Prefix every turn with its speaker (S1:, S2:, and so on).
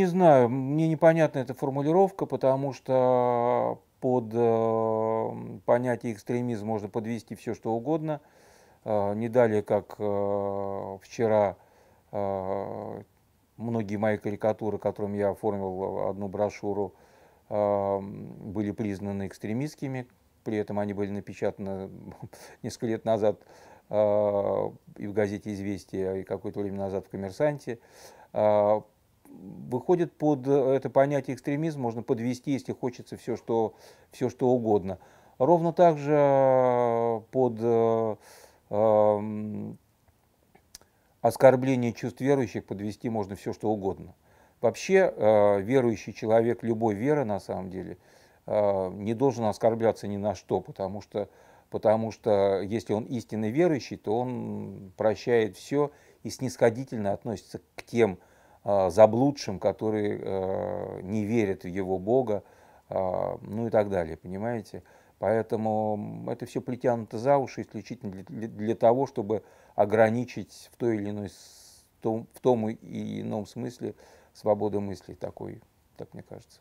S1: не знаю, мне непонятна эта формулировка, потому что э, под э, понятие экстремизм можно подвести все, что угодно. Э, не далее, как э, вчера э, многие мои карикатуры, которым я оформил э, одну брошюру, были признаны экстремистскими. При этом они были напечатаны несколько лет назад и в газете «Известия», и какое-то время назад в «Коммерсанте» выходит под э, это понятие экстремизм, можно подвести, если хочется, все что, все что угодно. Ровно так же э, под э, эм, оскорбление чувств верующих подвести можно все что угодно. Вообще э, верующий человек любой веры на самом деле э, не должен оскорбляться ни на что, потому что, потому что если он истинно верующий, то он прощает все и снисходительно относится к тем, а, заблудшим, которые э, не верят в его Бога, а, ну и так далее, понимаете? Поэтому это все притянуто за уши исключительно для, того, чтобы ограничить в той или иной в том, в том и ином смысле свободу мысли такой, так мне кажется.